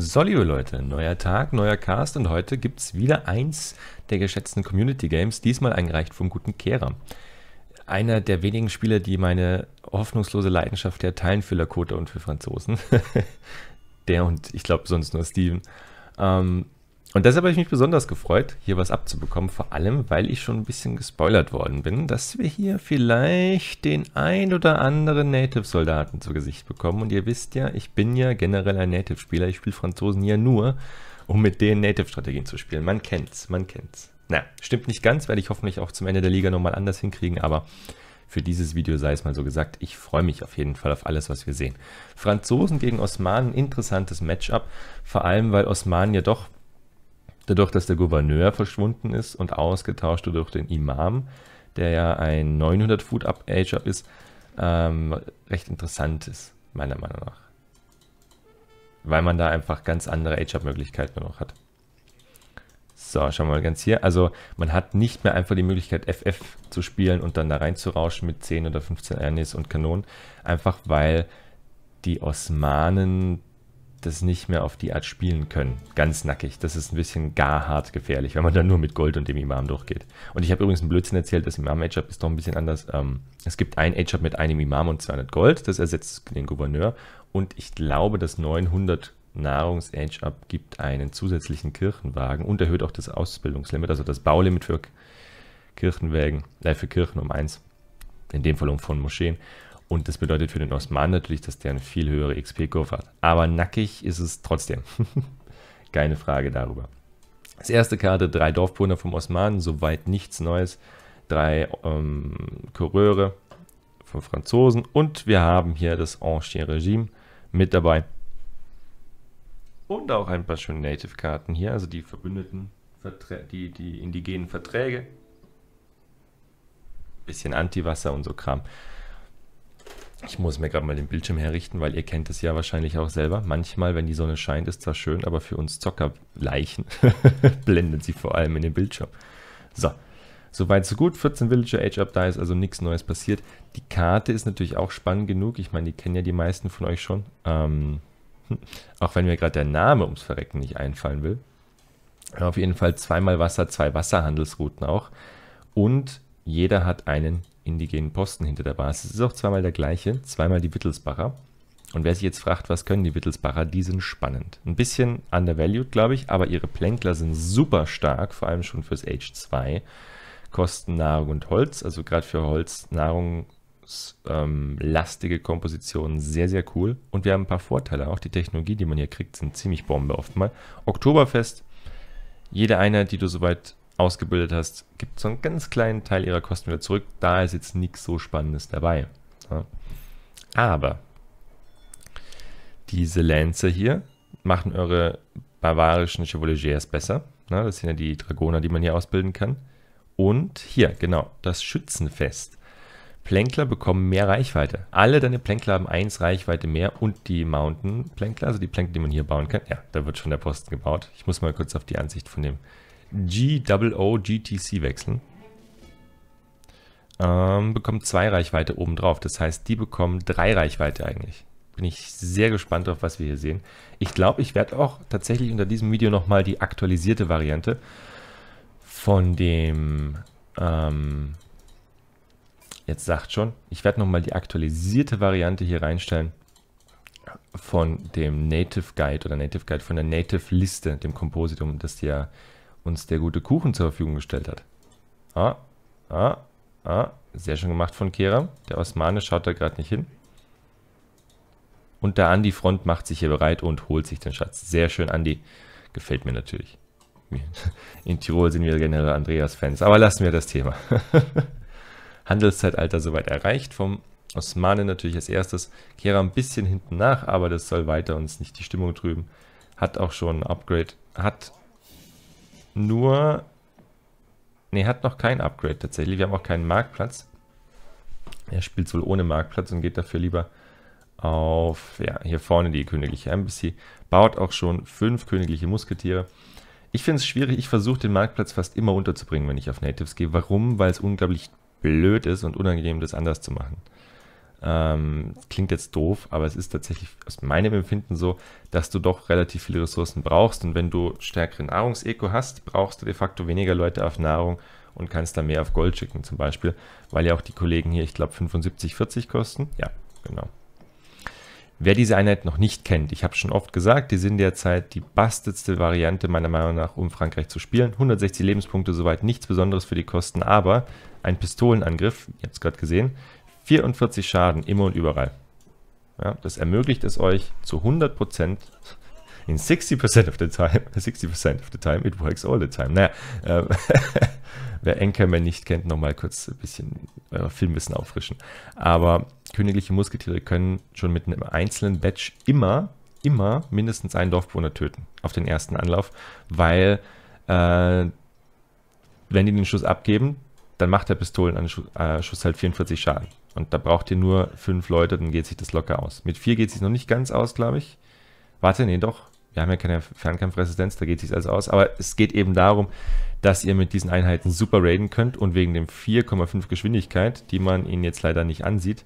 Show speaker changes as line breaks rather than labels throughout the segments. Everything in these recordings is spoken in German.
So, liebe Leute, neuer Tag, neuer Cast und heute gibt es wieder eins der geschätzten Community Games, diesmal eingereicht vom guten Kehrer. Einer der wenigen Spieler, die meine hoffnungslose Leidenschaft der teilen für Lakota und für Franzosen. der und ich glaube sonst nur Steven. Ähm, und deshalb habe ich mich besonders gefreut, hier was abzubekommen, vor allem, weil ich schon ein bisschen gespoilert worden bin, dass wir hier vielleicht den ein oder anderen Native-Soldaten zu Gesicht bekommen. Und ihr wisst ja, ich bin ja generell ein Native-Spieler, ich spiele Franzosen ja nur, um mit denen Native-Strategien zu spielen. Man kennt's, man kennt's. Na, stimmt nicht ganz, werde ich hoffentlich auch zum Ende der Liga nochmal anders hinkriegen, aber für dieses Video sei es mal so gesagt, ich freue mich auf jeden Fall auf alles, was wir sehen. Franzosen gegen Osmanen, interessantes Matchup, vor allem weil Osmanen ja doch Dadurch, dass der Gouverneur verschwunden ist und ausgetauscht wurde durch den Imam, der ja ein 900 Foot Up Age-Up ist, ähm, recht interessant ist, meiner Meinung nach. Weil man da einfach ganz andere Age-Up-Möglichkeiten noch hat. So, schauen wir mal ganz hier. Also man hat nicht mehr einfach die Möglichkeit, FF zu spielen und dann da reinzurauschen mit 10 oder 15 Ernis und Kanonen. Einfach weil die Osmanen das nicht mehr auf die Art spielen können. Ganz nackig. Das ist ein bisschen gar hart gefährlich, wenn man dann nur mit Gold und dem Imam durchgeht. Und ich habe übrigens einen Blödsinn erzählt, das Imam-Age-Up ist doch ein bisschen anders. Ähm, es gibt ein Age-Up mit einem Imam und 200 Gold, das ersetzt den Gouverneur. Und ich glaube, das 900 Nahrungs-Age-Up gibt einen zusätzlichen Kirchenwagen und erhöht auch das Ausbildungslimit, also das Baulimit für Kirchenwagen, äh, für Kirchen um eins. In dem Fall um von Moscheen. Und das bedeutet für den Osman natürlich, dass der eine viel höhere XP-Kurve hat. Aber nackig ist es trotzdem. Keine Frage darüber. Das erste Karte, drei Dorfbewohner vom Osmanen, soweit nichts Neues. Drei ähm, Coureure vom Franzosen. Und wir haben hier das Ancien Regime mit dabei. Und auch ein paar schöne Native-Karten hier, also die Verbündeten, Verträ die, die indigenen Verträge. Bisschen Antiwasser und so Kram. Ich muss mir gerade mal den Bildschirm herrichten, weil ihr kennt es ja wahrscheinlich auch selber. Manchmal, wenn die Sonne scheint, ist zwar schön, aber für uns Zockerleichen blendet sie vor allem in den Bildschirm. So, soweit so gut. 14 Villager Age Up, da ist also nichts Neues passiert. Die Karte ist natürlich auch spannend genug. Ich meine, die kennen ja die meisten von euch schon. Ähm, auch wenn mir gerade der Name ums Verrecken nicht einfallen will. Auf jeden Fall zweimal Wasser, zwei Wasserhandelsrouten auch. Und jeder hat einen indigenen Posten hinter der Basis. Es ist auch zweimal der gleiche, zweimal die Wittelsbacher. Und wer sich jetzt fragt, was können die Wittelsbacher, die sind spannend. Ein bisschen undervalued, glaube ich, aber ihre Plänkler sind super stark, vor allem schon fürs Age 2. Kosten Nahrung und Holz, also gerade für Holz, Nahrung, ähm, lastige Kompositionen sehr, sehr cool. Und wir haben ein paar Vorteile. Auch die Technologie, die man hier kriegt, sind ziemlich Bombe oft mal. Oktoberfest, jede Einheit, die du soweit ausgebildet hast, gibt so einen ganz kleinen Teil ihrer Kosten wieder zurück. Da ist jetzt nichts so Spannendes dabei. Ja. Aber diese Lancer hier machen eure bavarischen Chevaliers besser. Ja, das sind ja die Dragoner, die man hier ausbilden kann. Und hier, genau, das Schützenfest. Plänkler bekommen mehr Reichweite. Alle deine Plänkler haben 1 Reichweite mehr und die Mountain-Plänkler, also die Plänkler, die man hier bauen kann. Ja, da wird schon der Posten gebaut. Ich muss mal kurz auf die Ansicht von dem g GOO GTC wechseln. Ähm, bekommt zwei Reichweite oben drauf. Das heißt, die bekommen drei Reichweite eigentlich. Bin ich sehr gespannt auf, was wir hier sehen. Ich glaube, ich werde auch tatsächlich unter diesem Video nochmal die aktualisierte Variante von dem ähm, jetzt sagt schon, ich werde nochmal die aktualisierte Variante hier reinstellen von dem Native Guide oder Native Guide von der Native Liste, dem Kompositum, das ja uns der gute Kuchen zur Verfügung gestellt hat. Ah, ah, ah. Sehr schön gemacht von Kera. Der Osmane schaut da gerade nicht hin. Und der Andi Front macht sich hier bereit und holt sich den Schatz. Sehr schön, Andi. Gefällt mir natürlich. In Tirol sind wir generell Andreas-Fans. Aber lassen wir das Thema. Handelszeitalter soweit erreicht. Vom Osmane natürlich als erstes. Kera ein bisschen hinten nach, aber das soll weiter uns nicht die Stimmung trüben. Hat auch schon ein Upgrade. Hat nur... Ne, hat noch kein Upgrade tatsächlich. Wir haben auch keinen Marktplatz. Er spielt wohl ohne Marktplatz und geht dafür lieber auf, ja, hier vorne die königliche Embassy. Baut auch schon fünf königliche Musketiere. Ich finde es schwierig, ich versuche den Marktplatz fast immer unterzubringen, wenn ich auf Natives gehe. Warum? Weil es unglaublich blöd ist und unangenehm, das anders zu machen. Ähm, klingt jetzt doof, aber es ist tatsächlich aus meinem Empfinden so, dass du doch relativ viele Ressourcen brauchst und wenn du stärkere Nahrungseko hast, brauchst du de facto weniger Leute auf Nahrung und kannst da mehr auf Gold schicken zum Beispiel, weil ja auch die Kollegen hier, ich glaube, 75, 40 kosten. Ja, genau. Wer diese Einheit noch nicht kennt, ich habe schon oft gesagt, die sind derzeit die bastelste Variante meiner Meinung nach, um Frankreich zu spielen. 160 Lebenspunkte, soweit nichts Besonderes für die Kosten, aber ein Pistolenangriff, ihr habt es gerade gesehen, 44 Schaden immer und überall. Ja, das ermöglicht es euch zu 100% in 60% of the time, 60% of the time, it works all the time. Naja, äh, wer Enkerman nicht kennt, nochmal kurz ein bisschen euer Filmwissen auffrischen. Aber königliche Musketiere können schon mit einem einzelnen Batch immer, immer mindestens einen Dorfbewohner töten, auf den ersten Anlauf, weil äh, wenn die den Schuss abgeben, dann macht der Pistolen äh, Schuss halt 44 Schaden. Und da braucht ihr nur fünf Leute, dann geht sich das locker aus. Mit vier geht es sich noch nicht ganz aus, glaube ich. Warte, nee, doch. Wir haben ja keine Fernkampfresistenz, da geht es sich alles aus. Aber es geht eben darum, dass ihr mit diesen Einheiten super raiden könnt. Und wegen dem 4,5 Geschwindigkeit, die man ihnen jetzt leider nicht ansieht,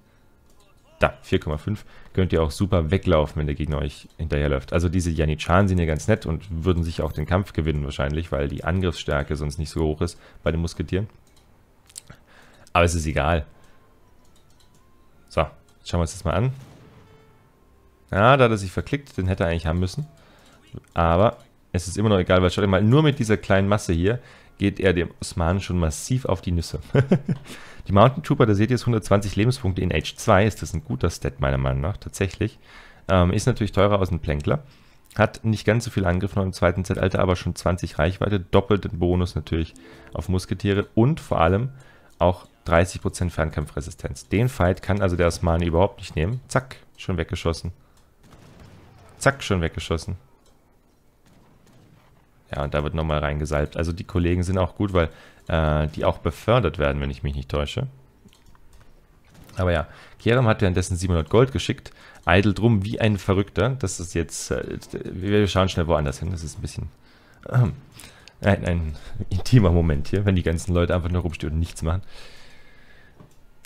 da, 4,5, könnt ihr auch super weglaufen, wenn der Gegner euch hinterherläuft. Also diese Janichan sind ja ganz nett und würden sich auch den Kampf gewinnen wahrscheinlich, weil die Angriffsstärke sonst nicht so hoch ist bei den Musketieren. Aber es ist egal. So, jetzt schauen wir uns das mal an. Ja, da hat er sich verklickt, den hätte er eigentlich haben müssen. Aber es ist immer noch egal, weil schaut mal, nur mit dieser kleinen Masse hier geht er dem Osman schon massiv auf die Nüsse. die Mountain Trooper, da seht ihr jetzt 120 Lebenspunkte in Age 2, ist das ein guter Stat meiner Meinung nach, tatsächlich. Ähm, ist natürlich teurer als ein Plänkler. Hat nicht ganz so viel Angriff noch im zweiten Zeitalter, aber schon 20 Reichweite, doppelten Bonus natürlich auf Musketiere und vor allem auch 30% Fernkampfresistenz. Den Fight kann also der Osmani überhaupt nicht nehmen. Zack, schon weggeschossen. Zack, schon weggeschossen. Ja, und da wird nochmal reingesalbt. Also die Kollegen sind auch gut, weil äh, die auch befördert werden, wenn ich mich nicht täusche. Aber ja, Kerem hat währenddessen 700 Gold geschickt. Idle drum wie ein Verrückter. Das ist jetzt... Äh, wir schauen schnell woanders hin. Das ist ein bisschen... Äh, ein, ein intimer Moment hier, wenn die ganzen Leute einfach nur rumstehen und nichts machen.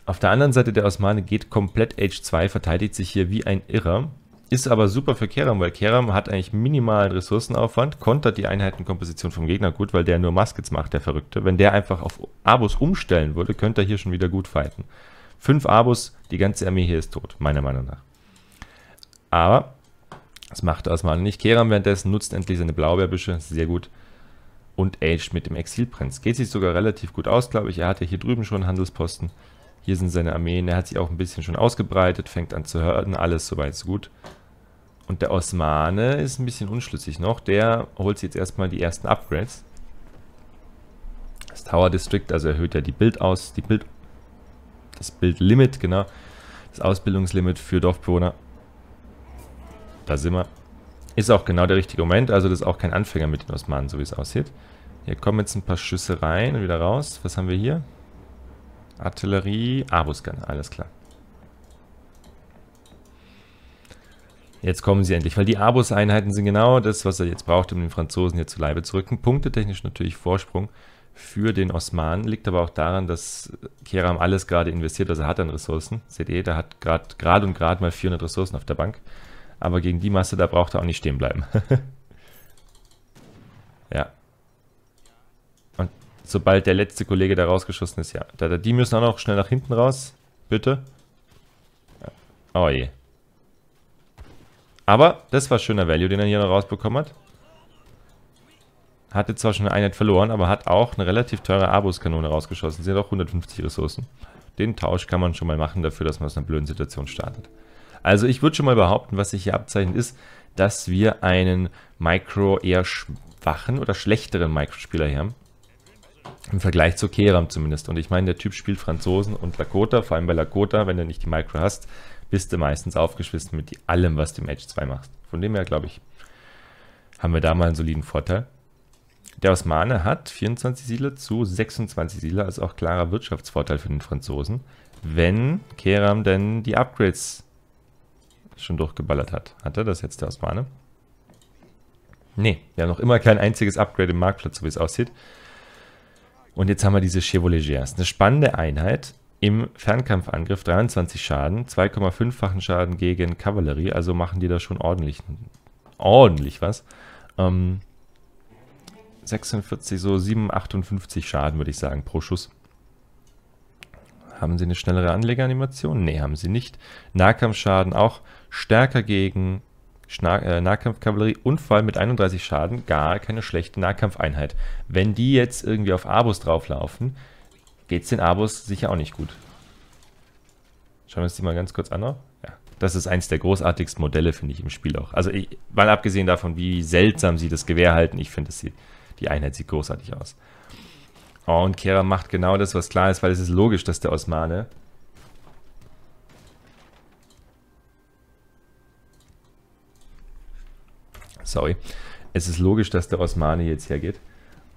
Auf der anderen Seite der Osmane geht komplett H2, verteidigt sich hier wie ein Irrer. Ist aber super für Keram, weil Keram hat eigentlich minimalen Ressourcenaufwand, kontert die Einheitenkomposition vom Gegner gut, weil der nur Muskets macht, der Verrückte. Wenn der einfach auf Abus umstellen würde, könnte er hier schon wieder gut fighten. Fünf Abus, die ganze Armee hier ist tot, meiner Meinung nach. Aber, das macht Osmane nicht. Keram währenddessen nutzt endlich seine Blaubeerbüsche, sehr gut und aged mit dem Exilprinz. Geht sich sogar relativ gut aus, glaube ich. Er hatte hier drüben schon einen Handelsposten. Hier sind seine Armeen. Er hat sich auch ein bisschen schon ausgebreitet, fängt an zu hören. Alles soweit so gut. Und der Osmane ist ein bisschen unschlüssig noch. Der holt sich jetzt erstmal die ersten Upgrades. Das Tower District, also erhöht er die Bild aus, die Bild, das Bildlimit, genau. Das Ausbildungslimit für Dorfbewohner. Da sind wir. Ist auch genau der richtige Moment, also das ist auch kein Anfänger mit den Osmanen, so wie es aussieht. Hier kommen jetzt ein paar Schüsse rein und wieder raus. Was haben wir hier? Artillerie, Abuscanner, alles klar. Jetzt kommen sie endlich, weil die Abus-Einheiten sind genau das, was er jetzt braucht, um den Franzosen hier zu Leibe zu rücken. Punktetechnisch natürlich Vorsprung für den Osmanen, liegt aber auch daran, dass Keram alles gerade investiert, was also er hat an Ressourcen. Seht ihr, der hat gerade grad und gerade mal 400 Ressourcen auf der Bank. Aber gegen die Masse, da braucht er auch nicht stehen bleiben. ja, sobald der letzte Kollege da rausgeschossen ist. Ja, da, da, die müssen auch noch schnell nach hinten raus. Bitte. Oh je. Aber das war schöner Value, den er hier noch rausbekommen hat. Hatte zwar schon eine Einheit verloren, aber hat auch eine relativ teure Abus-Kanone rausgeschossen. Sie hat auch 150 Ressourcen. Den Tausch kann man schon mal machen dafür, dass man aus einer blöden Situation startet. Also ich würde schon mal behaupten, was sich hier abzeichnet ist, dass wir einen Micro eher schwachen oder schlechteren Micro-Spieler hier haben. Im Vergleich zu Keram zumindest. Und ich meine, der Typ spielt Franzosen und Lakota, vor allem bei Lakota, wenn du nicht die Micro hast, bist du meistens aufgeschwissen mit allem, was du im Edge 2 machst. Von dem her, glaube ich, haben wir da mal einen soliden Vorteil. Der Osmane hat 24 Siedler zu 26 Siedler, also auch klarer Wirtschaftsvorteil für den Franzosen, wenn Keram denn die Upgrades schon durchgeballert hat. Hat er das jetzt, der Osmane? Nee, wir haben noch immer kein einziges Upgrade im Marktplatz, so wie es aussieht. Und jetzt haben wir diese Chevaliers. Eine spannende Einheit im Fernkampfangriff. 23 Schaden, 2,5-fachen Schaden gegen Kavallerie. Also machen die da schon ordentlich, ordentlich was. Ähm, 46, so 7, 58 Schaden würde ich sagen pro Schuss. Haben sie eine schnellere Anlegeranimation? Ne, haben sie nicht. Nahkampfschaden auch stärker gegen Schna äh, Nahkampfkavallerie, allem mit 31 Schaden, gar keine schlechte Nahkampfeinheit. Wenn die jetzt irgendwie auf Abus drauflaufen, geht es den Abus sicher auch nicht gut. Schauen wir uns die mal ganz kurz an. Noch. Ja, das ist eins der großartigsten Modelle, finde ich, im Spiel auch. Also ich, mal abgesehen davon, wie seltsam sie das Gewehr halten, ich finde, die Einheit sieht großartig aus. Oh, und Kera macht genau das, was klar ist, weil es ist logisch, dass der Osmane sorry, es ist logisch, dass der Osmani jetzt hergeht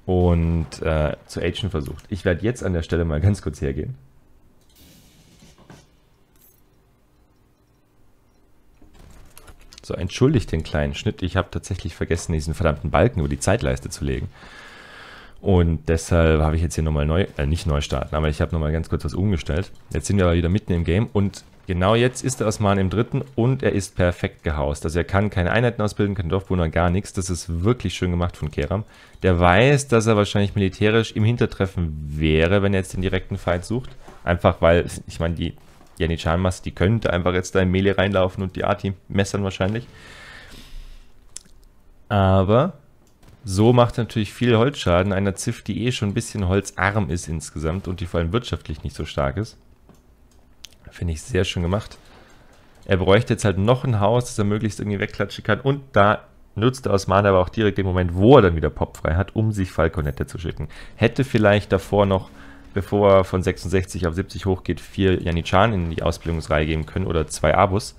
und äh, zu Action versucht. Ich werde jetzt an der Stelle mal ganz kurz hergehen. So, entschuldigt den kleinen Schnitt. Ich habe tatsächlich vergessen, diesen verdammten Balken über die Zeitleiste zu legen. Und deshalb habe ich jetzt hier nochmal neu, äh, nicht neu starten, aber ich habe nochmal ganz kurz was umgestellt. Jetzt sind wir aber wieder mitten im Game und Genau jetzt ist der Osman im dritten und er ist perfekt gehaust. Also er kann keine Einheiten ausbilden, kein Dorfbewohner, gar nichts. Das ist wirklich schön gemacht von Keram. Der weiß, dass er wahrscheinlich militärisch im Hintertreffen wäre, wenn er jetzt den direkten Feind sucht. Einfach weil, ich meine, die Janitschan-Masse, die könnte einfach jetzt da in Melee reinlaufen und die Arti messern wahrscheinlich. Aber so macht er natürlich viel Holzschaden einer Ziff, die eh schon ein bisschen holzarm ist insgesamt und die vor allem wirtschaftlich nicht so stark ist. Finde ich sehr schön gemacht. Er bräuchte jetzt halt noch ein Haus, das er möglichst irgendwie wegklatschen kann. Und da nutzt der Osman aber auch direkt den Moment, wo er dann wieder Pop frei hat, um sich Falconette zu schicken. Hätte vielleicht davor noch, bevor er von 66 auf 70 hochgeht, vier Janichan in die Ausbildungsreihe geben können oder zwei Abus.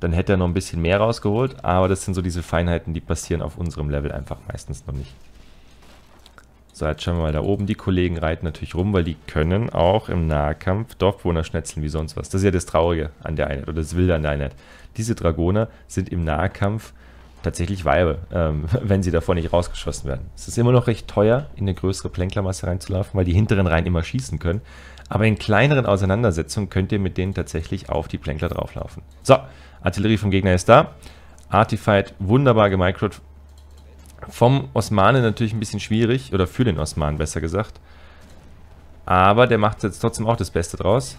Dann hätte er noch ein bisschen mehr rausgeholt, aber das sind so diese Feinheiten, die passieren auf unserem Level einfach meistens noch nicht. So, jetzt schauen wir mal da oben. Die Kollegen reiten natürlich rum, weil die können auch im Nahkampf Dorfbewohner schnetzeln wie sonst was. Das ist ja das Traurige an der Einheit oder das Wilde an der Einheit. Diese Dragoner sind im Nahkampf tatsächlich Weibe, ähm, wenn sie davor nicht rausgeschossen werden. Es ist immer noch recht teuer, in eine größere Plänklermasse reinzulaufen, weil die hinteren Reihen immer schießen können. Aber in kleineren Auseinandersetzungen könnt ihr mit denen tatsächlich auf die Plänkler drauflaufen. So, Artillerie vom Gegner ist da. Artified, wunderbar gemicrot, vom Osmanen natürlich ein bisschen schwierig, oder für den Osmanen besser gesagt. Aber der macht jetzt trotzdem auch das Beste draus.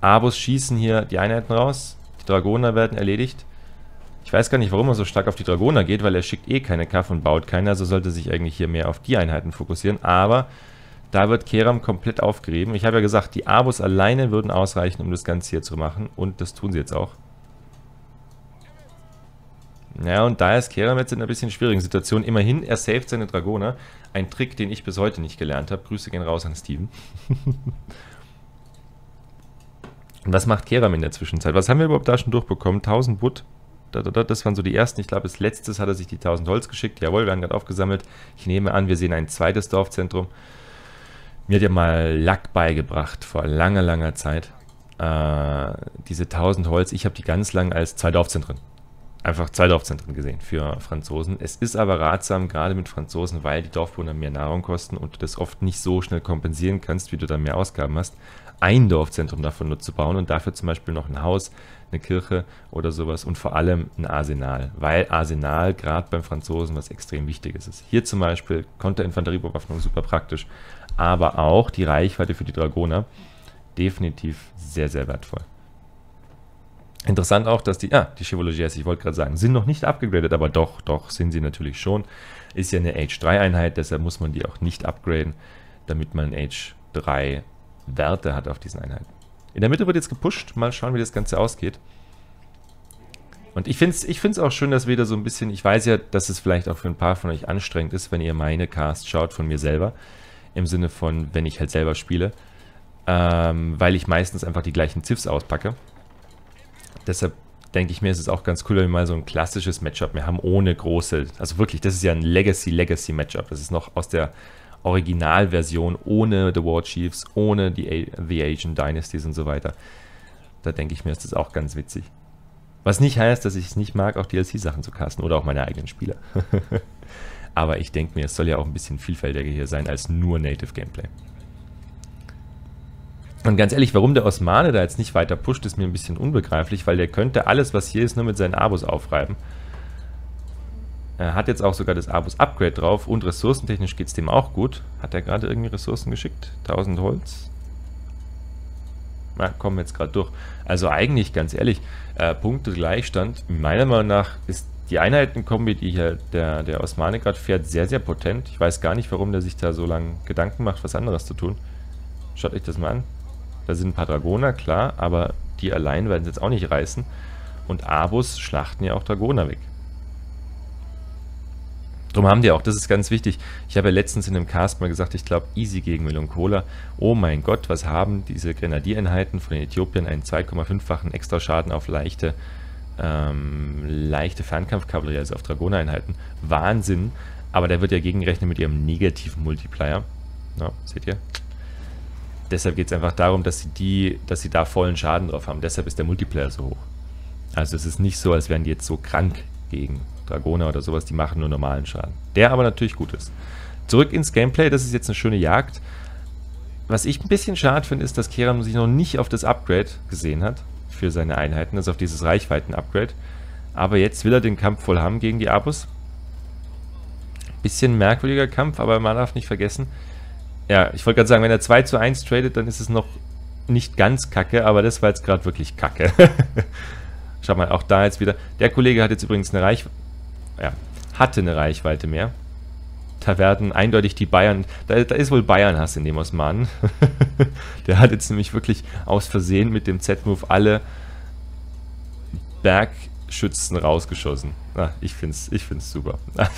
Abos schießen hier die Einheiten raus. Die Dragoner werden erledigt. Ich weiß gar nicht, warum er so stark auf die Dragoner geht, weil er schickt eh keine Kaff und baut keine. Also sollte sich eigentlich hier mehr auf die Einheiten fokussieren. Aber da wird Keram komplett aufgerieben. Ich habe ja gesagt, die Abos alleine würden ausreichen, um das Ganze hier zu machen. Und das tun sie jetzt auch. Ja, und da ist Keram jetzt in einer bisschen schwierigen Situation. Immerhin, er saved seine Dragoner. Ein Trick, den ich bis heute nicht gelernt habe. Grüße gehen raus an Steven. und was macht Keram in der Zwischenzeit? Was haben wir überhaupt da schon durchbekommen? 1000 Wood. Das waren so die ersten. Ich glaube, als letztes hat er sich die 1000 Holz geschickt. Jawohl, wir haben gerade aufgesammelt. Ich nehme an, wir sehen ein zweites Dorfzentrum. Mir hat ja mal Lack beigebracht, vor langer, langer Zeit. Äh, diese 1000 Holz, ich habe die ganz lang als zwei Dorfzentren einfach zwei Dorfzentren gesehen für Franzosen. Es ist aber ratsam, gerade mit Franzosen, weil die Dorfbewohner mehr Nahrung kosten und du das oft nicht so schnell kompensieren kannst, wie du da mehr Ausgaben hast, ein Dorfzentrum davon nur zu bauen und dafür zum Beispiel noch ein Haus, eine Kirche oder sowas und vor allem ein Arsenal, weil Arsenal gerade beim Franzosen was extrem Wichtiges ist. Hier zum Beispiel Konterinfanteriebewaffnung super praktisch, aber auch die Reichweite für die Dragoner definitiv sehr, sehr wertvoll. Interessant auch, dass die, ah, die Chevrolet ich wollte gerade sagen, sind noch nicht abgegradet, aber doch, doch, sind sie natürlich schon. Ist ja eine age 3 einheit deshalb muss man die auch nicht upgraden, damit man age 3 werte hat auf diesen Einheiten. In der Mitte wird jetzt gepusht, mal schauen, wie das Ganze ausgeht. Und ich finde es ich find's auch schön, dass wir da so ein bisschen, ich weiß ja, dass es vielleicht auch für ein paar von euch anstrengend ist, wenn ihr meine Casts schaut von mir selber, im Sinne von, wenn ich halt selber spiele, ähm, weil ich meistens einfach die gleichen Ziffs auspacke. Deshalb denke ich mir, ist es auch ganz cool, wenn wir mal so ein klassisches Matchup mehr haben, ohne große. Also wirklich, das ist ja ein Legacy-Legacy-Matchup. Das ist noch aus der Originalversion, ohne The War Chiefs, ohne die A The Asian Dynasties und so weiter. Da denke ich mir, ist das auch ganz witzig. Was nicht heißt, dass ich es nicht mag, auch DLC-Sachen zu casten oder auch meine eigenen Spiele. Aber ich denke mir, es soll ja auch ein bisschen vielfältiger hier sein als nur Native Gameplay. Und ganz ehrlich, warum der Osmane da jetzt nicht weiter pusht, ist mir ein bisschen unbegreiflich, weil der könnte alles, was hier ist, nur mit seinen Abos aufreiben. Er hat jetzt auch sogar das Abos-Upgrade drauf und ressourcentechnisch geht es dem auch gut. Hat er gerade irgendwie Ressourcen geschickt? 1000 Holz? Na, kommen wir jetzt gerade durch. Also eigentlich, ganz ehrlich, äh, Punkte Gleichstand. Meiner Meinung nach ist die Einheitenkombi, die hier der, der Osmane gerade fährt, sehr, sehr potent. Ich weiß gar nicht, warum der sich da so lange Gedanken macht, was anderes zu tun. Schaut euch das mal an. Da sind ein paar Dragoner, klar, aber die allein werden es jetzt auch nicht reißen. Und Abus schlachten ja auch Dragoner weg. Drum haben die auch, das ist ganz wichtig. Ich habe ja letztens in einem Cast mal gesagt, ich glaube, easy gegen Meloncola. Oh mein Gott, was haben diese Grenadiereinheiten von den Äthiopiern einen 2,5-fachen Extraschaden auf leichte, ähm, leichte Fernkampfkavallerie, also auf Dragoner-Einheiten. Wahnsinn. Aber da wird ja gegengerechnet mit ihrem negativen Multiplier. Ja, seht ihr? Deshalb geht es einfach darum, dass sie, die, dass sie da vollen Schaden drauf haben. Deshalb ist der Multiplayer so hoch. Also es ist nicht so, als wären die jetzt so krank gegen Dragoner oder sowas. Die machen nur normalen Schaden. Der aber natürlich gut ist. Zurück ins Gameplay. Das ist jetzt eine schöne Jagd. Was ich ein bisschen schade finde, ist, dass Keran sich noch nicht auf das Upgrade gesehen hat für seine Einheiten, also auf dieses Reichweiten-Upgrade. Aber jetzt will er den Kampf voll haben gegen die Abus. Bisschen merkwürdiger Kampf, aber man darf nicht vergessen, ja, ich wollte gerade sagen, wenn er 2 zu 1 tradet, dann ist es noch nicht ganz kacke, aber das war jetzt gerade wirklich kacke. Schau mal, auch da jetzt wieder. Der Kollege hat jetzt übrigens eine Reichweite. Ja, hatte eine Reichweite mehr. Da werden eindeutig die Bayern. Da, da ist wohl Bayern-Hass in dem Osmanen. der hat jetzt nämlich wirklich aus Versehen mit dem Z-Move alle Bergschützen rausgeschossen. Ah, ich find's, ich find's super.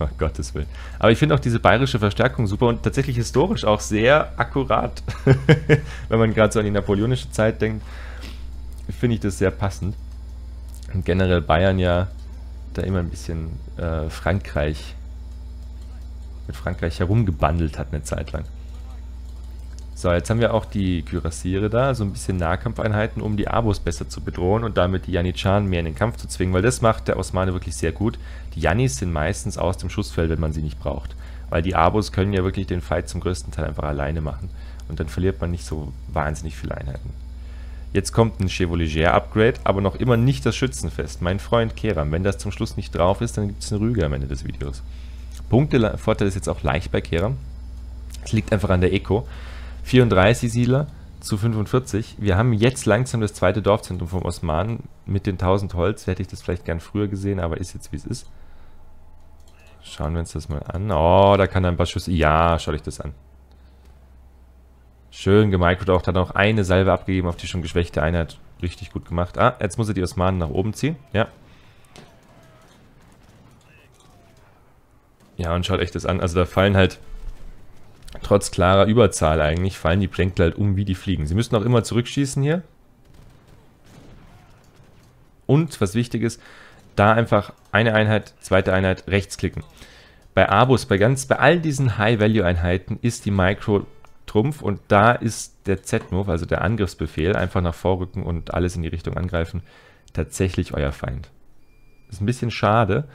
Oh, Gottes Willen. Aber ich finde auch diese bayerische Verstärkung super und tatsächlich historisch auch sehr akkurat. Wenn man gerade so an die napoleonische Zeit denkt, finde ich das sehr passend. Und generell Bayern ja da immer ein bisschen äh, Frankreich, mit Frankreich herumgebandelt hat eine Zeit lang. So, jetzt haben wir auch die Kürassiere da, so ein bisschen Nahkampfeinheiten, um die Abos besser zu bedrohen und damit die Janitscharen mehr in den Kampf zu zwingen, weil das macht der Osmane wirklich sehr gut. Die Janis sind meistens aus dem Schussfeld, wenn man sie nicht braucht, weil die Abos können ja wirklich den Fight zum größten Teil einfach alleine machen und dann verliert man nicht so wahnsinnig viele Einheiten. Jetzt kommt ein Chevalier Upgrade, aber noch immer nicht das Schützenfest. Mein Freund Keram, wenn das zum Schluss nicht drauf ist, dann gibt es eine Rüge am Ende des Videos. Punktevorteil ist jetzt auch leicht bei Keram. Es liegt einfach an der Eco. 34 Siedler zu 45. Wir haben jetzt langsam das zweite Dorfzentrum vom Osmanen mit den 1000 Holz. Hätte ich das vielleicht gern früher gesehen, aber ist jetzt wie es ist. Schauen wir uns das mal an. Oh, da kann er ein paar Schüsse. Ja, schau euch das an. Schön gemicrodaucht, hat noch eine Salve abgegeben auf die schon geschwächte Einheit. Richtig gut gemacht. Ah, jetzt muss er die Osmanen nach oben ziehen. Ja. Ja, und schaut euch das an. Also da fallen halt Trotz klarer Überzahl eigentlich fallen die Plänkel halt um wie die Fliegen. Sie müssen auch immer zurückschießen hier. Und, was wichtig ist, da einfach eine Einheit, zweite Einheit, rechts klicken. Bei Abus, bei ganz, bei all diesen High-Value-Einheiten ist die Micro Trumpf und da ist der Z-Move, also der Angriffsbefehl, einfach nach vorrücken und alles in die Richtung angreifen, tatsächlich euer Feind. Ist ein bisschen schade,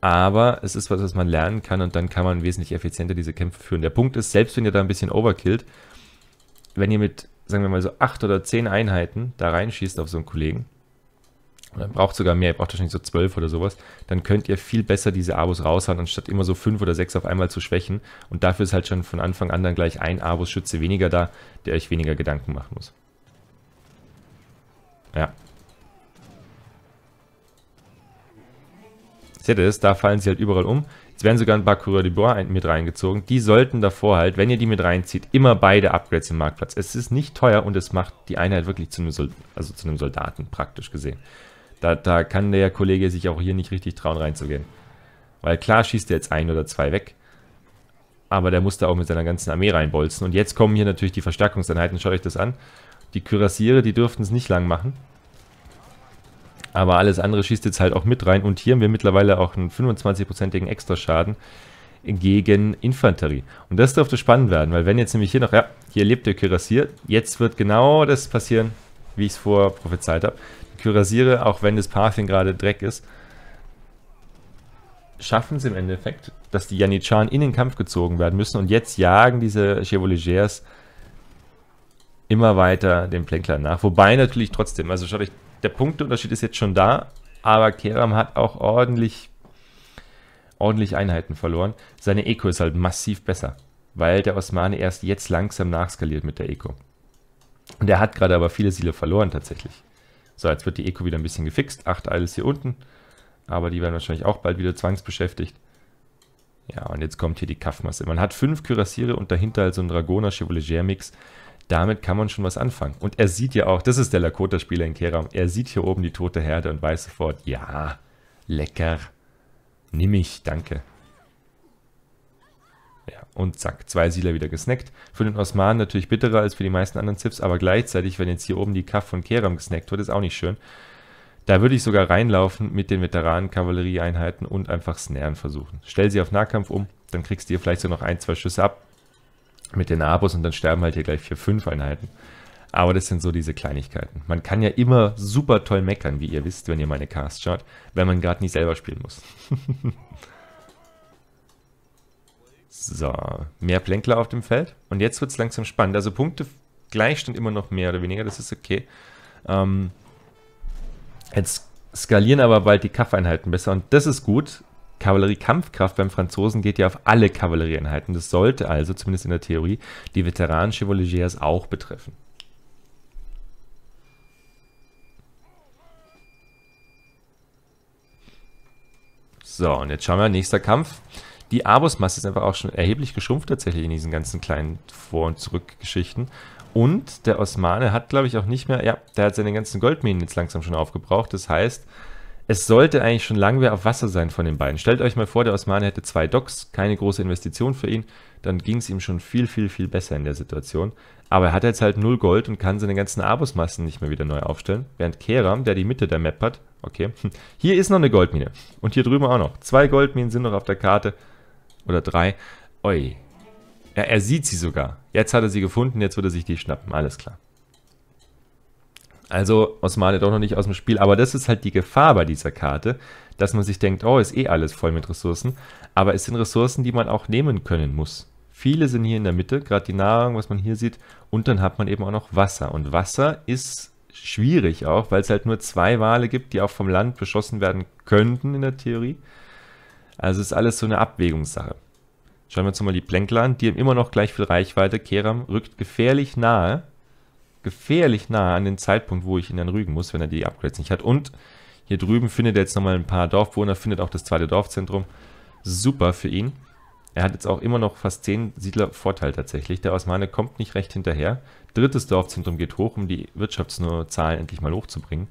aber es ist was, was man lernen kann und dann kann man wesentlich effizienter diese Kämpfe führen. Der Punkt ist, selbst wenn ihr da ein bisschen overkillt, wenn ihr mit, sagen wir mal so, acht oder zehn Einheiten da reinschießt auf so einen Kollegen, und braucht sogar mehr, ihr braucht wahrscheinlich so zwölf oder sowas, dann könnt ihr viel besser diese Abos raushauen, anstatt immer so fünf oder sechs auf einmal zu schwächen. Und dafür ist halt schon von Anfang an dann gleich ein Abos-Schütze weniger da, der euch weniger Gedanken machen muss. Ja, Mercedes, da fallen sie halt überall um. Jetzt werden sogar ein paar Coureur de Bois mit reingezogen. Die sollten davor halt, wenn ihr die mit reinzieht, immer beide Upgrades im Marktplatz. Es ist nicht teuer und es macht die Einheit wirklich zu einem, Sol also zu einem Soldaten, praktisch gesehen. Da, da kann der Kollege sich auch hier nicht richtig trauen, reinzugehen. Weil klar schießt er jetzt ein oder zwei weg, aber der muss da auch mit seiner ganzen Armee reinbolzen. Und jetzt kommen hier natürlich die Verstärkungseinheiten. Schaut euch das an. Die Kürassiere, die dürften es nicht lang machen. Aber alles andere schießt jetzt halt auch mit rein. Und hier haben wir mittlerweile auch einen 25-prozentigen Extraschaden gegen Infanterie. Und das dürfte spannend werden, weil wenn jetzt nämlich hier noch, ja, hier lebt der Kürassier, jetzt wird genau das passieren, wie ich es vorher prophezeit habe. Die Kürassiere, auch wenn das Parfin gerade Dreck ist, schaffen es im Endeffekt, dass die Janitscharen in den Kampf gezogen werden müssen und jetzt jagen diese Chevaliers immer weiter den Plänklern nach. Wobei natürlich trotzdem, also schaut euch der Punkteunterschied ist jetzt schon da, aber Keram hat auch ordentlich, ordentlich Einheiten verloren. Seine Eco ist halt massiv besser, weil der Osmane erst jetzt langsam nachskaliert mit der Eco. Und er hat gerade aber viele Siele verloren tatsächlich. So, jetzt wird die Eco wieder ein bisschen gefixt. Acht Eiles hier unten, aber die werden wahrscheinlich auch bald wieder zwangsbeschäftigt. Ja, und jetzt kommt hier die Kaffmasse. Man hat fünf Kürassiere und dahinter halt so ein Dragoner Chevrolet Mix damit kann man schon was anfangen. Und er sieht ja auch, das ist der Lakota-Spieler in Keram, er sieht hier oben die tote Herde und weiß sofort, ja, lecker, nimm ich, danke. Ja, und zack, zwei Siedler wieder gesnackt. Für den Osmanen natürlich bitterer als für die meisten anderen Zips, aber gleichzeitig, wenn jetzt hier oben die Kaff von Keram gesnackt wird, ist auch nicht schön. Da würde ich sogar reinlaufen mit den veteranen kavallerie einheiten und einfach snaren versuchen. Stell sie auf Nahkampf um, dann kriegst du hier vielleicht so noch ein, zwei Schüsse ab, mit den Abos und dann sterben halt hier gleich vier, fünf Einheiten. Aber das sind so diese Kleinigkeiten. Man kann ja immer super toll meckern, wie ihr wisst, wenn ihr meine Cast schaut, wenn man gerade nicht selber spielen muss. so, mehr Plänkler auf dem Feld. Und jetzt wird es langsam spannend. Also Punkte gleich Gleichstand immer noch mehr oder weniger, das ist okay. Ähm, jetzt skalieren aber bald die Kaffeinheiten besser und das ist gut. Kavalleriekampfkraft beim Franzosen geht ja auf alle Kavallerieeinheiten. Das sollte also, zumindest in der Theorie, die Veteranen Chevaliers auch betreffen. So, und jetzt schauen wir, nächster Kampf. Die Abusmasse ist einfach auch schon erheblich geschrumpft tatsächlich in diesen ganzen kleinen Vor- und Zurückgeschichten. Und der Osmane hat, glaube ich, auch nicht mehr, ja, der hat seine ganzen Goldminen jetzt langsam schon aufgebraucht. Das heißt, es sollte eigentlich schon Langwehr auf Wasser sein von den beiden. Stellt euch mal vor, der Osmane hätte zwei Docks, keine große Investition für ihn, dann ging es ihm schon viel, viel, viel besser in der Situation. Aber er hat jetzt halt null Gold und kann seine ganzen Abusmassen nicht mehr wieder neu aufstellen. Während Keram, der die Mitte der Map hat, okay, hier ist noch eine Goldmine. Und hier drüben auch noch. Zwei Goldminen sind noch auf der Karte. Oder drei. Oi. Ja, er sieht sie sogar. Jetzt hat er sie gefunden, jetzt wird er sich die schnappen. Alles klar. Also Osmane doch noch nicht aus dem Spiel, aber das ist halt die Gefahr bei dieser Karte, dass man sich denkt, oh, ist eh alles voll mit Ressourcen, aber es sind Ressourcen, die man auch nehmen können muss. Viele sind hier in der Mitte, gerade die Nahrung, was man hier sieht, und dann hat man eben auch noch Wasser. Und Wasser ist schwierig auch, weil es halt nur zwei Wale gibt, die auch vom Land beschossen werden könnten in der Theorie. Also ist alles so eine Abwägungssache. Schauen wir uns mal die Plänkler an, die haben immer noch gleich viel Reichweite. Keram rückt gefährlich nahe gefährlich nah an den Zeitpunkt, wo ich ihn dann rügen muss, wenn er die Upgrades nicht hat. Und hier drüben findet er jetzt nochmal ein paar Dorfbewohner, findet auch das zweite Dorfzentrum. Super für ihn. Er hat jetzt auch immer noch fast 10 Siedler Vorteil tatsächlich. Der Osmane kommt nicht recht hinterher. Drittes Dorfzentrum geht hoch, um die Wirtschaftsnummerzahlen endlich mal hochzubringen.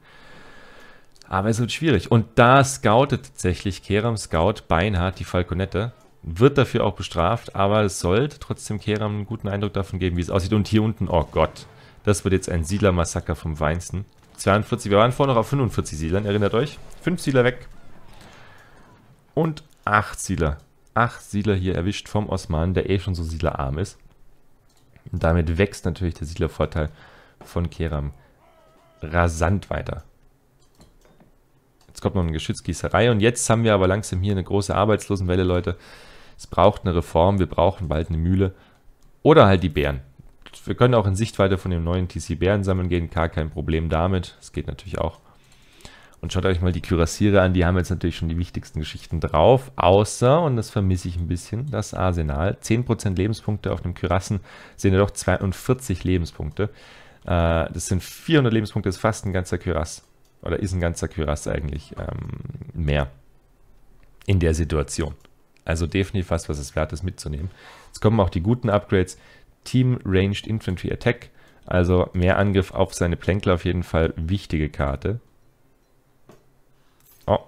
Aber es wird schwierig. Und da scoutet tatsächlich Keram Scout Beinhardt die Falconette. Wird dafür auch bestraft, aber es sollte trotzdem Keram einen guten Eindruck davon geben, wie es aussieht. Und hier unten, oh Gott, das wird jetzt ein Siedlermassaker vom Weinsten. 42, wir waren vorhin noch auf 45 Siedlern, erinnert euch. 5 Siedler weg. Und 8 Siedler. 8 Siedler hier erwischt vom Osmanen, der eh schon so siedlerarm ist. Und damit wächst natürlich der Siedlervorteil von Keram rasant weiter. Jetzt kommt noch eine Geschützgießerei und jetzt haben wir aber langsam hier eine große Arbeitslosenwelle, Leute. Es braucht eine Reform, wir brauchen bald eine Mühle oder halt die Bären wir können auch in Sichtweite von dem neuen TC Bären sammeln gehen, gar kein Problem damit. Das geht natürlich auch. Und schaut euch mal die Kürassiere an, die haben jetzt natürlich schon die wichtigsten Geschichten drauf, außer, und das vermisse ich ein bisschen, das Arsenal. 10% Lebenspunkte auf dem Kürassen sind ja doch 42 Lebenspunkte. Äh, das sind 400 Lebenspunkte, das ist fast ein ganzer Kürass. Oder ist ein ganzer Kürass eigentlich ähm, mehr in der Situation. Also definitiv fast, was es wert ist mitzunehmen. Jetzt kommen auch die guten Upgrades. Team Ranged Infantry Attack, also mehr Angriff auf seine Plänkler auf jeden Fall wichtige Karte. Oh.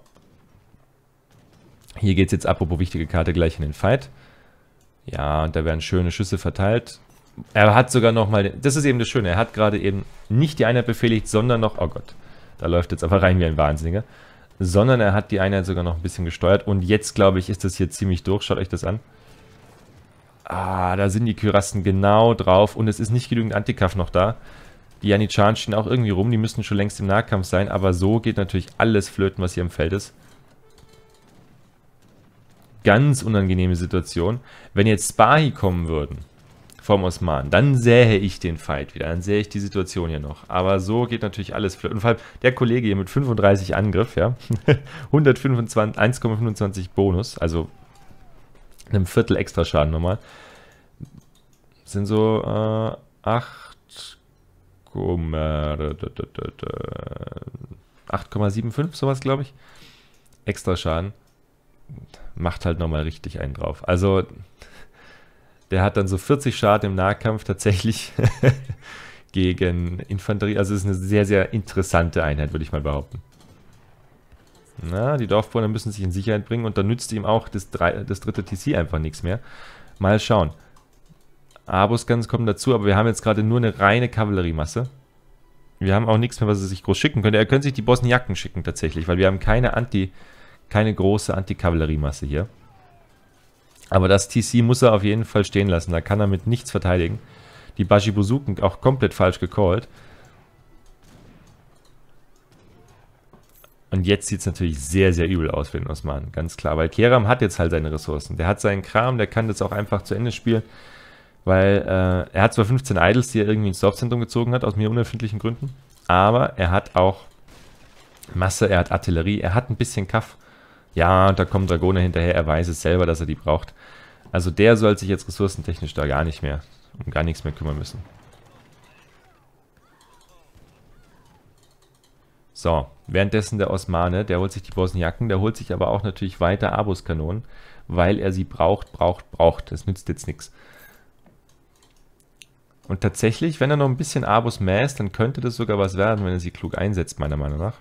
Hier geht es jetzt apropos wichtige Karte gleich in den Fight. Ja, und da werden schöne Schüsse verteilt. Er hat sogar nochmal, das ist eben das Schöne, er hat gerade eben nicht die Einheit befehligt, sondern noch, oh Gott, da läuft jetzt aber rein wie ein Wahnsinniger, sondern er hat die Einheit sogar noch ein bisschen gesteuert und jetzt, glaube ich, ist das hier ziemlich durch, schaut euch das an. Ah, da sind die Kürassen genau drauf und es ist nicht genügend Antikaf noch da. Die Janichan stehen auch irgendwie rum, die müssten schon längst im Nahkampf sein, aber so geht natürlich alles flöten, was hier im Feld ist. Ganz unangenehme Situation. Wenn jetzt Spahi kommen würden vom Osman, dann sähe ich den Fight wieder, dann sähe ich die Situation hier noch. Aber so geht natürlich alles flöten. Und vor allem der Kollege hier mit 35 Angriff, ja, 125, 1,25 Bonus, also einem Viertel extra Schaden nochmal. Sind so äh, 8, 8,75 sowas, glaube ich. Extra Schaden. Macht halt nochmal richtig einen drauf. Also, der hat dann so 40 Schaden im Nahkampf tatsächlich gegen Infanterie. Also, es ist eine sehr, sehr interessante Einheit, würde ich mal behaupten. Na, die Dorfbewohner müssen sich in Sicherheit bringen und dann nützt ihm auch das, drei, das dritte TC einfach nichts mehr. Mal schauen. Abusguns kommen dazu, aber wir haben jetzt gerade nur eine reine Kavalleriemasse. Wir haben auch nichts mehr, was er sich groß schicken könnte. Er könnte sich die Bosniaken schicken tatsächlich, weil wir haben keine Anti, keine große Anti-Kavalleriemasse hier. Aber das TC muss er auf jeden Fall stehen lassen. Da kann er mit nichts verteidigen. Die Bajibusuken auch komplett falsch gecallt. Und jetzt sieht es natürlich sehr, sehr übel aus für den Osman, ganz klar. Weil Keram hat jetzt halt seine Ressourcen. Der hat seinen Kram, der kann das auch einfach zu Ende spielen. Weil äh, er hat zwar 15 Idols, die er irgendwie ins Dorfzentrum gezogen hat, aus mir unerfindlichen Gründen. Aber er hat auch Masse, er hat Artillerie, er hat ein bisschen Kaff. Ja, da kommen Dragone hinterher, er weiß es selber, dass er die braucht. Also der soll sich jetzt ressourcentechnisch da gar nicht mehr, um gar nichts mehr kümmern müssen. So, Währenddessen der Osmane, der holt sich die Bosniaken, der holt sich aber auch natürlich weiter Abus-Kanonen, weil er sie braucht, braucht, braucht. Das nützt jetzt nichts. Und tatsächlich, wenn er noch ein bisschen Abus mäßt, dann könnte das sogar was werden, wenn er sie klug einsetzt, meiner Meinung nach.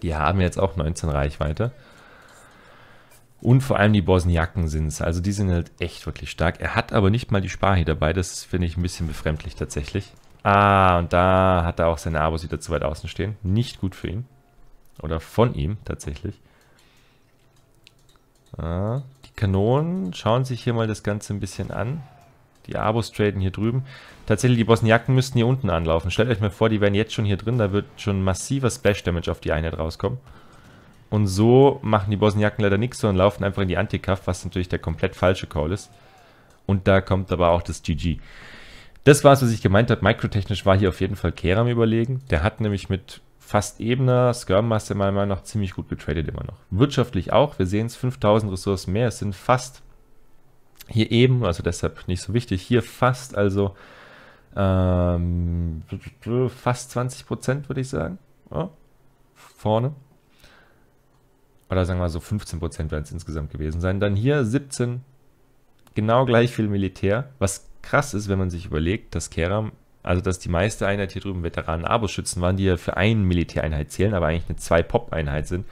Die haben jetzt auch 19 Reichweite. Und vor allem die Bosniaken sind es. Also die sind halt echt wirklich stark. Er hat aber nicht mal die Sparhi dabei. Das finde ich ein bisschen befremdlich tatsächlich. Ah, und da hat er auch seine Abos wieder zu weit außen stehen. Nicht gut für ihn. Oder von ihm, tatsächlich. Ah, die Kanonen schauen sich hier mal das Ganze ein bisschen an. Die Abos traden hier drüben. Tatsächlich, die Bosniaken müssten hier unten anlaufen. Stellt euch mal vor, die wären jetzt schon hier drin. Da wird schon massiver Splash-Damage auf die Einheit rauskommen. Und so machen die Bosniaken leider nichts, sondern laufen einfach in die Antikaf, was natürlich der komplett falsche Call ist. Und da kommt aber auch das GG das war es, was ich gemeint habe. Mikrotechnisch war hier auf jeden Fall Kehram überlegen. Der hat nämlich mit fast ebener Skirm Master meiner Meinung nach ziemlich gut getradet immer noch. Wirtschaftlich auch. Wir sehen es, 5000 Ressourcen mehr. Es sind fast hier eben, also deshalb nicht so wichtig, hier fast, also ähm, fast 20 Prozent würde ich sagen. Ja, vorne. Oder sagen wir mal so 15 Prozent werden es insgesamt gewesen sein. Dann hier 17, genau gleich viel Militär, was krass ist, wenn man sich überlegt, dass Keram, also dass die meiste Einheit hier drüben Veteranen Abo-Schützen waren, die ja für eine Militäreinheit zählen, aber eigentlich eine Zwei-Pop-Einheit sind.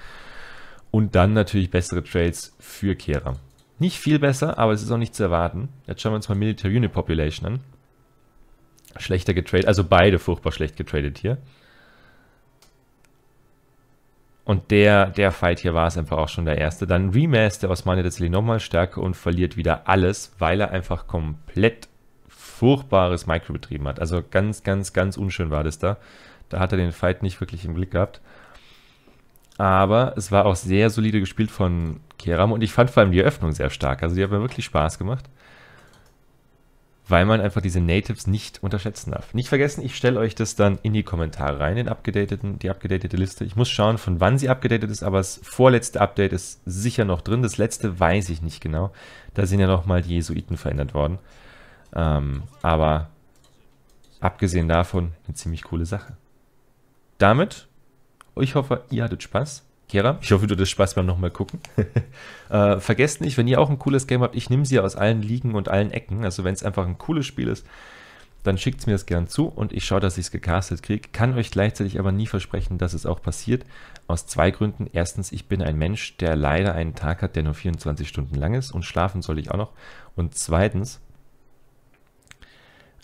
Und dann natürlich bessere Trades für Keram. Nicht viel besser, aber es ist auch nicht zu erwarten. Jetzt schauen wir uns mal Military Unit Population an. Schlechter getradet, also beide furchtbar schlecht getradet hier. Und der, der Fight hier war es einfach auch schon der erste. Dann remaster Osmani Dezeli nochmal stärker und verliert wieder alles, weil er einfach komplett furchtbares Micro betrieben hat. Also ganz, ganz, ganz unschön war das da. Da hat er den Fight nicht wirklich im Blick gehabt. Aber es war auch sehr solide gespielt von Keram und ich fand vor allem die Eröffnung sehr stark. Also die hat mir wirklich Spaß gemacht. Weil man einfach diese Natives nicht unterschätzen darf. Nicht vergessen, ich stelle euch das dann in die Kommentare rein, den abgedateten, die abgedatete Liste. Ich muss schauen, von wann sie abgedatet ist, aber das vorletzte Update ist sicher noch drin. Das letzte weiß ich nicht genau. Da sind ja nochmal die Jesuiten verändert worden. Ähm, aber abgesehen davon eine ziemlich coole Sache. Damit, ich hoffe, ihr hattet Spaß. Kera, ich hoffe, du hattest Spaß beim nochmal gucken. äh, vergesst nicht, wenn ihr auch ein cooles Game habt, ich nehme sie aus allen Ligen und allen Ecken. Also wenn es einfach ein cooles Spiel ist, dann schickt mir das gern zu und ich schaue, dass ich es gecastet kriege. Kann euch gleichzeitig aber nie versprechen, dass es auch passiert. Aus zwei Gründen. Erstens, ich bin ein Mensch, der leider einen Tag hat, der nur 24 Stunden lang ist und schlafen soll ich auch noch. Und zweitens,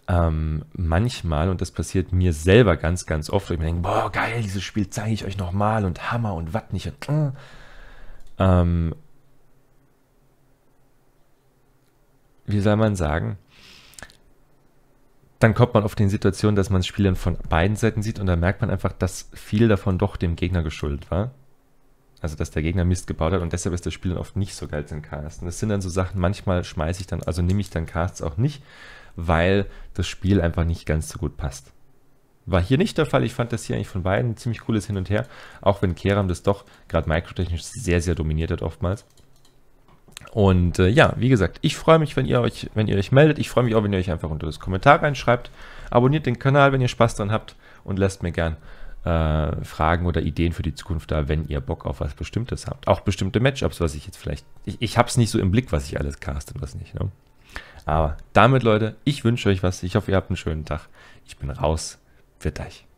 ähm, manchmal, und das passiert mir selber ganz, ganz oft, wo ich mir denke, boah, geil, dieses Spiel zeige ich euch nochmal und Hammer und was nicht und äh. ähm, wie soll man sagen, dann kommt man auf den Situationen, dass man Spielern von beiden Seiten sieht und da merkt man einfach, dass viel davon doch dem Gegner geschuldet war. Also, dass der Gegner Mist gebaut hat und deshalb ist das Spiel dann oft nicht so geil zu Casten. Das sind dann so Sachen, manchmal schmeiße ich dann, also nehme ich dann Casts auch nicht, weil das Spiel einfach nicht ganz so gut passt. War hier nicht der Fall. Ich fand das hier eigentlich von beiden ein ziemlich cooles Hin und Her. Auch wenn Keram das doch gerade mikrotechnisch sehr, sehr dominiert hat oftmals. Und äh, ja, wie gesagt, ich freue mich, wenn ihr euch, wenn ihr euch meldet. Ich freue mich auch, wenn ihr euch einfach unter das Kommentar reinschreibt. Abonniert den Kanal, wenn ihr Spaß dran habt und lasst mir gern äh, Fragen oder Ideen für die Zukunft da, wenn ihr Bock auf was Bestimmtes habt. Auch bestimmte Matchups, was ich jetzt vielleicht. Ich, ich habe es nicht so im Blick, was ich alles cast und was nicht. Ne? Aber damit, Leute, ich wünsche euch was. Ich hoffe, ihr habt einen schönen Tag. Ich bin raus. Wird euch.